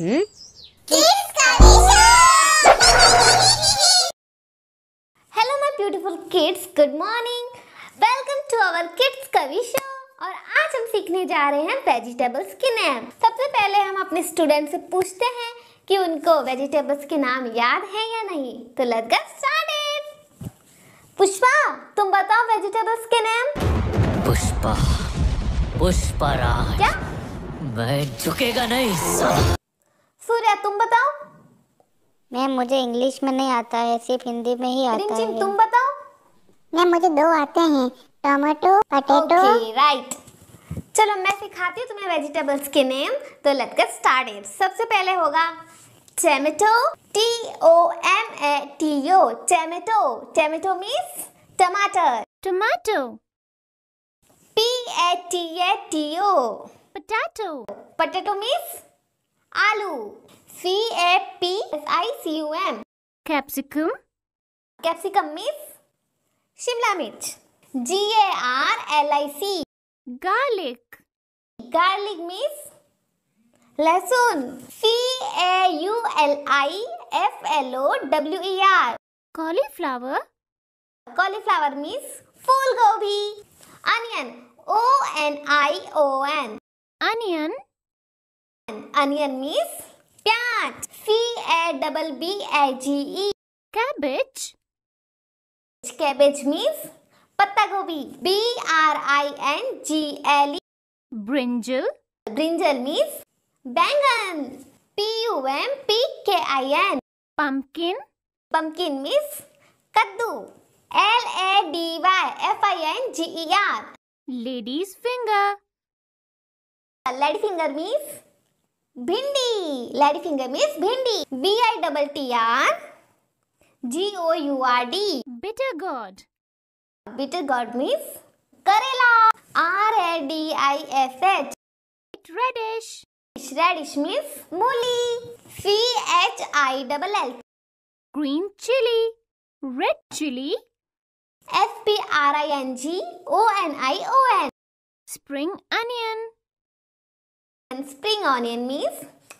hello my beautiful kids good morning welcome to our kids कवि show और आज हम सीखने जा रहे हैं वेजिटेबल्स के नेम सबसे पहले हम अपने स्टूडेंट से पूछते हैं कि उनको वेजिटेबल्स के नाम याद है या नहीं तो लेट्स गेट स्टार्टेड पुष्पा तुम बताओ वेजिटेबल्स के नेम पुष्पा पुष्पा क्या मैं झुकेगा नहीं सूर्या तुम बताओ मैम मुझे इंग्लिश में नहीं आता है सिर्फ हिंदी में ही आता है तुम बताओ मैम मुझे दो आते हैं टमाटो पटेटो राइट चलो मैं सिखाती हूँ तुम्हें वेजिटेबल्स के नेम तो लेट्स गेट स्टार्टेड सबसे पहले होगा tomato T O M A T O tomato tomato means टमाटर tomato P A T A T O potato potato means आलू C A P S I C U M capsicum capsicum means शिमला मिर्च G A R L I C garlic garlic means लहसुन C A U L I F L O W E R cauliflower cauliflower means फूल गोभी onion O N I O N onion Onion means प्याज C A double B A G E cabbage cabbage means patta gobi B R I N G L E brinjal brinjal means बैंगन P U M P K I N pumpkin pumpkin means kaddu L A D Y F I N G E R lady's finger lady finger means भिंडी lady finger means भिंडी B I double T R G O U R D bitter gourd bitter gourd means करेला R A D I S H radish radish means मूली C H I double L green chilli red chilli S P R I N G O N I O N spring onion And spring onion means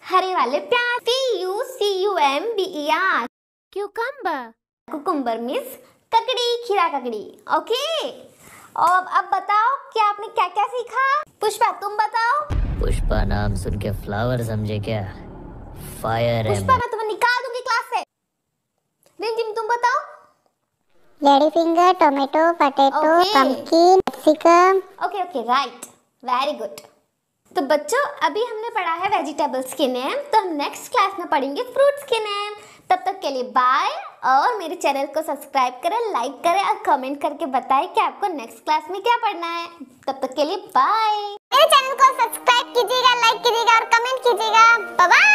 हरे वाले प्याज C U C U M B E R cucumber cucumber means ककड़ी खीरा ककड़ी okay और अब बताओ कि आपने क्या क्या सीखा पुष्पा तुम बताओ पुष्पा नाम सुन के फ्लावर समझे क्या फायर है पुष्पा मैं तुम्हें निकाल दूंगी क्लास से रिमझिम तुम बताओ lady finger tomato potato pumpkin capsicum okay okay right very good तो बच्चों अभी हमने पढ़ा है वेजिटेबल्स के नेम तो हम नेक्स्ट क्लास में पढ़ेंगे फ्रूट्स के नेम तब तक के लिए बाय और मेरे चैनल को सब्सक्राइब करें लाइक करें और कमेंट करके बताएं कि आपको नेक्स्ट क्लास में क्या पढ़ना है तब तक के लिए बाय मेरे चैनल को सब्सक्राइब कीजिएगा लाइक कीजिएगा और कमेंट कीजिएगा बाय